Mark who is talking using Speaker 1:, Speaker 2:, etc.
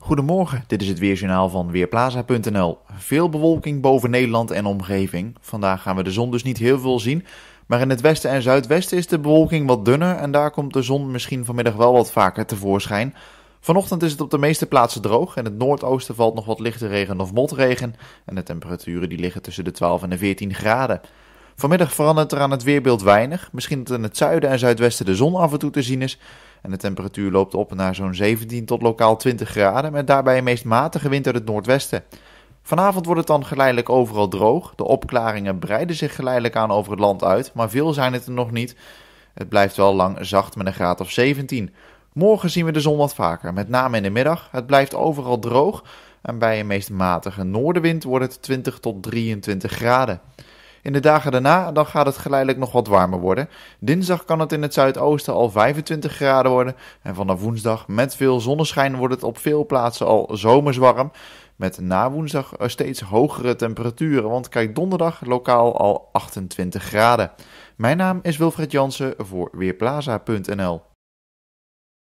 Speaker 1: Goedemorgen, dit is het Weerjournaal van Weerplaza.nl. Veel bewolking boven Nederland en omgeving. Vandaag gaan we de zon dus niet heel veel zien. Maar in het westen en zuidwesten is de bewolking wat dunner en daar komt de zon misschien vanmiddag wel wat vaker tevoorschijn. Vanochtend is het op de meeste plaatsen droog. In het noordoosten valt nog wat lichte regen of motregen. En de temperaturen die liggen tussen de 12 en de 14 graden. Vanmiddag verandert er aan het weerbeeld weinig. Misschien dat in het zuiden en zuidwesten de zon af en toe te zien is. En de temperatuur loopt op naar zo'n 17 tot lokaal 20 graden met daarbij een meest matige wind uit het noordwesten. Vanavond wordt het dan geleidelijk overal droog. De opklaringen breiden zich geleidelijk aan over het land uit, maar veel zijn het er nog niet. Het blijft wel lang zacht met een graad of 17. Morgen zien we de zon wat vaker, met name in de middag. Het blijft overal droog en bij een meest matige noordenwind wordt het 20 tot 23 graden. In de dagen daarna dan gaat het geleidelijk nog wat warmer worden. Dinsdag kan het in het zuidoosten al 25 graden worden. En vanaf woensdag met veel zonneschijn wordt het op veel plaatsen al zomers warm. Met na woensdag eh, steeds hogere temperaturen. Want kijk, donderdag lokaal al 28 graden. Mijn naam is Wilfred Jansen voor Weerplaza.nl.